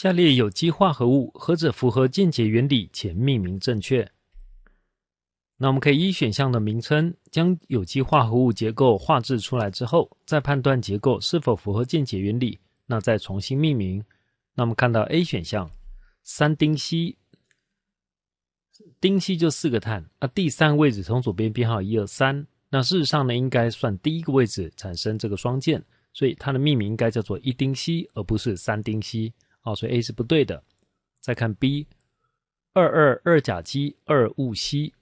下列有机化合物何者符合间接原理且命名正确。那我们可以依选项的名称，将有机化合物结构画制出来之后，再判断结构是否符合间接原理，那再重新命名。那我们看到 A 选项，三丁烯，丁烯就四个碳，那第三位置从左边编号一二三，那事实上呢应该算第一个位置产生这个双键，所以它的命名应该叫做一丁烯，而不是三丁烯。哦，所以 A 是不对的。再看 B，二二二甲基二戊烯。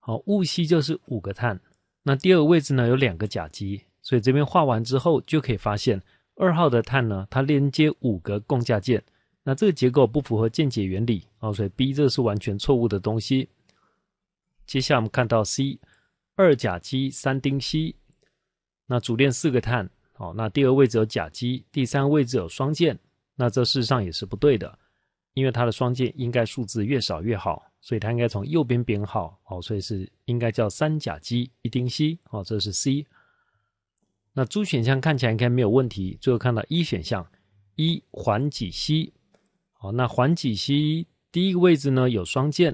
好，戊烯就是五个碳，那第二位置呢有两个甲基，所以这边画完之后就可以发现，二号的碳呢，它连接五个共价键，那这个结构不符合键解原理啊，所以 B 这是完全错误的东西。接下来我们看到 C，二甲基三丁烯。那主链四个碳，哦，那第二位置有甲基，第三位置有双键。那这事实上也是不对的，因为它的双键应该数字越少越好，所以它应该从右边编号哦，所以是应该叫三甲基一丁烯哦，这是 C。那猪选项看起来应该没有问题。最后看到一选项，一环己烯哦，那环己烯第一个位置呢有双键，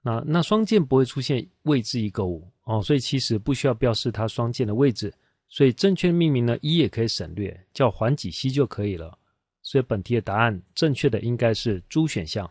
那那双键不会出现位置一个五哦，所以其实不需要标示它双键的位置，所以正确的命名呢一也可以省略，叫环己烯就可以了。所以本题的答案正确的应该是猪选项。